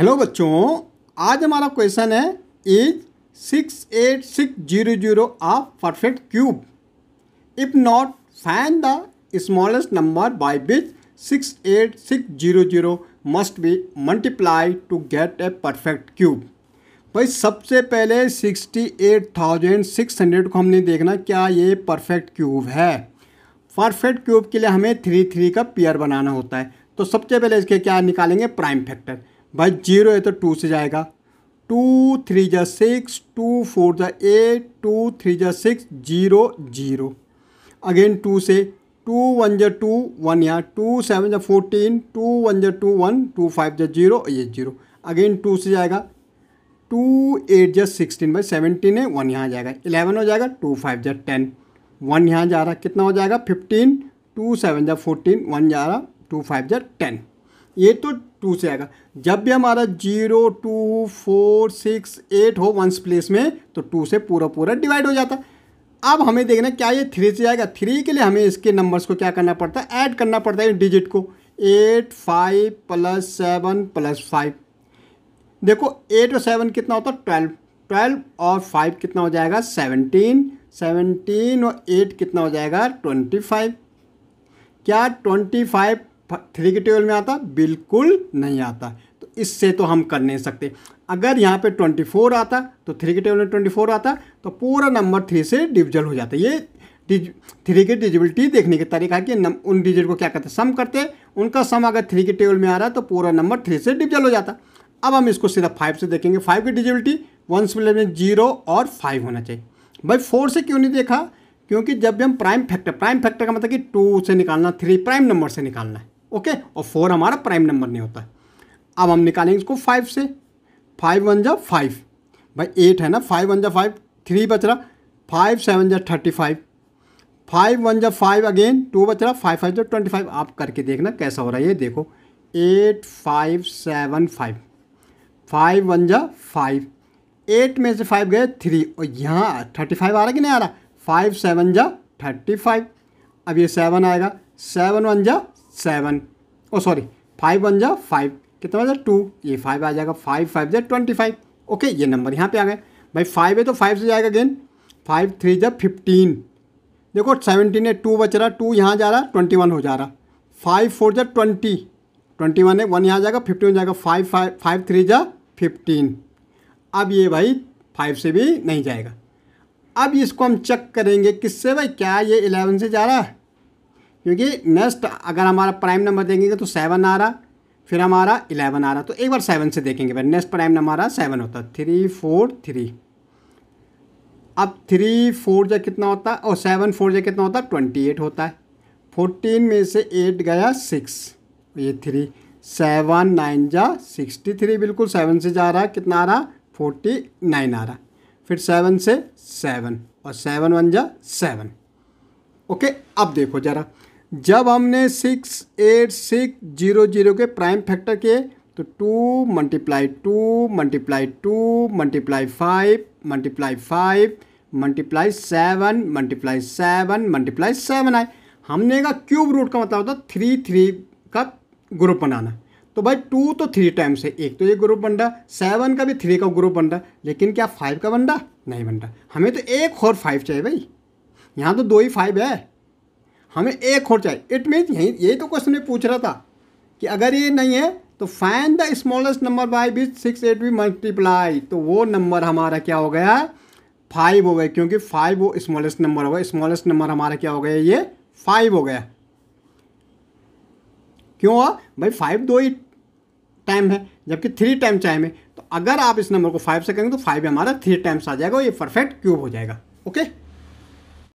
hello बच्चों आज हमारा क्वेश्चन है is six eight six zero zero a perfect cube if not find the smallest number by which six eight six zero zero must be multiply to get a perfect cube भाई सबसे पहले sixty eight thousand six hundred को हमने देखना क्या ये perfect cube है perfect cube के लिए हमें थ्री थ्री का पेयर बनाना होता है तो सबसे पहले इसके क्या निकालेंगे प्राइम फैक्टर भाई जीरो है तो टू से जाएगा टू थ्री जा सिक्स टू फोर जा एट टू थ्री जा six zero zero again two से टू वन जा टू वन यहाँ टू सेवन जा फोर्टीन टू वन जा टू वन टू फाइव जा जीरो ये जीरो अगेन टू से जाएगा टू एट जा सिक्सटीन बाई सेवनटीन है वन यहाँ जाएगा इलेवन हो जाएगा टू फाइव जा टेन वन यहाँ जा रहा कितना हो जाएगा फिफ्टीन टू सेवन जा फोर्टीन वन जा रहा टू फाइव जा टेन ये तो टू से आएगा जब भी हमारा zero two four six eight हो वंस प्लेस में तो टू से पूरा पूरा डिवाइड हो जाता अब हमें देखना क्या ये थ्री से आएगा थ्री के लिए हमें इसके नंबर्स को क्या करना पड़ता है ऐड करना पड़ता है डिजिट को eight five plus seven plus five देखो एट और सेवन कितना होता है ट्वेल्व ट्वेल्व और फाइव कितना हो जाएगा सेवनटीन सेवनटीन और एट कितना हो जाएगा ट्वेंटी फाइव क्या ट्वेंटी फाइव थ्री के टेबल में आता बिल्कुल नहीं आता तो इससे तो हम कर नहीं सकते अगर यहाँ पे 24 आता तो थ्री के टेबल में 24 आता तो पूरा नंबर थ्री से डिविजल हो जाता ये थ्री की डिजिबिलिटी देखने का तरीका है कि नम, उन डिजिट को क्या करते सम करते उनका सम अगर थ्री के टेबल में आ रहा है तो पूरा नंबर थ्री से डिविजल हो जाता अब हम इसको सीधा फाइव से देखेंगे फाइव की डिजिबिलिटी वंस मिले में जीरो और फाइव होना चाहिए भाई फोर से क्यों नहीं देखा क्योंकि जब भी हम प्राइम फैक्टर प्राइम फैक्टर का मतलब कि टू से निकालना थ्री प्राइम नंबर से निकालना है ओके और फोर हमारा प्राइम नंबर नहीं होता है अब हम निकालेंगे इसको फाइव से फाइव वन जा फाइव भाई एट है ना फाइव वन जा फाइव थ्री बच रहा फाइव सेवन जा थर्टी फाइव फाइव वन जा फाइव अगेन टू बच रहा फाइव फाइव जो ट्वेंटी फाइव आप करके देखना कैसा हो रहा है ये देखो eight five seven five five one जा फाइव एट में से फाइव गए थ्री और यहाँ थर्टी फाइव आ रहा कि नहीं आ रहा फाइव सेवन जा थर्टी फाइव अब ये सेवन आएगा सेवन वन जा सेवन ओ सॉरी फाइव वन जा फाइव कितना बजा टू ये फाइव आ जाएगा फाइव फाइव जा ट्वेंटी फाइव ओके ये नंबर यहाँ पे आ गए भाई फाइव है तो फाइव से जाएगा गेन फाइव थ्री जा फिफ्टीन देखो सेवनटीन है टू बच रहा टू यहाँ जा रहा ट्वेंटी वन हो जा रहा फाइव फोर जा ट्वेंटी ट्वेंटी वन है वन यहाँ जाएगा फिफ्टी वन जाएगा फाइव फाइव फाइव थ्री जा फिफ्टीन अब ये भाई फाइव से भी नहीं जाएगा अब इसको हम चेक करेंगे किससे भाई क्या ये इलेवन से जा रहा है क्योंकि नेक्स्ट अगर हमारा प्राइम नंबर देखेंगे तो सेवन आ रहा फिर हमारा इलेवन आ रहा तो एक बार सेवन से देखेंगे भाई नेक्स्ट प्राइम नंबर हमारा सेवन होता थ्री फोर थ्री अब थ्री फोर जो कितना होता है और सेवन फोर जो कितना होता है ट्वेंटी एट होता है फोर्टीन में से एट गया सिक्स ये थ्री सेवन नाइन जा सिक्सटी थ्री बिल्कुल सेवन से जा रहा है कितना आ रहा फोर्टी नाइन आ रहा फिर सेवन से सेवन और सेवन वन जा सेवन ओके अब देखो ज़रा जब हमने six eight six zero zero के प्राइम फैक्टर किए तो two multiply two multiply two multiply five multiply five multiply seven multiply seven multiply seven आए हमने का क्यूब रूट का मतलब होता है थ्री थ्री का ग्रुप बनाना तो भाई टू तो थ्री टाइम्स है एक तो ये ग्रुप बन रहा सेवन का भी थ्री का ग्रुप बन रहा लेकिन क्या फाइव का बन रहा नहीं बन रहा हमें तो एक और फाइव चाहिए भाई यहाँ तो दो ही फाइव है हमें एक और चाहिए इट मीन यही यही तो क्वेश्चन में पूछ रहा था कि अगर ये नहीं है तो find the smallest number by which six eight भी मल्टीप्लाई तो वो नंबर हमारा क्या हो गया फाइव हो गया क्योंकि फाइव वो स्मॉलेस्ट नंबर हो गया स्मॉलेस्ट नंबर हमारा क्या हो गया ये फाइव हो गया क्यों हुआ भाई फाइव दो ही टाइम है जबकि थ्री टाइम टाइम है तो अगर आप इस नंबर को फाइव से करेंगे तो फाइव हमारा थ्री टाइम्स आ जाएगा ये परफेक्ट क्यूब हो जाएगा ओके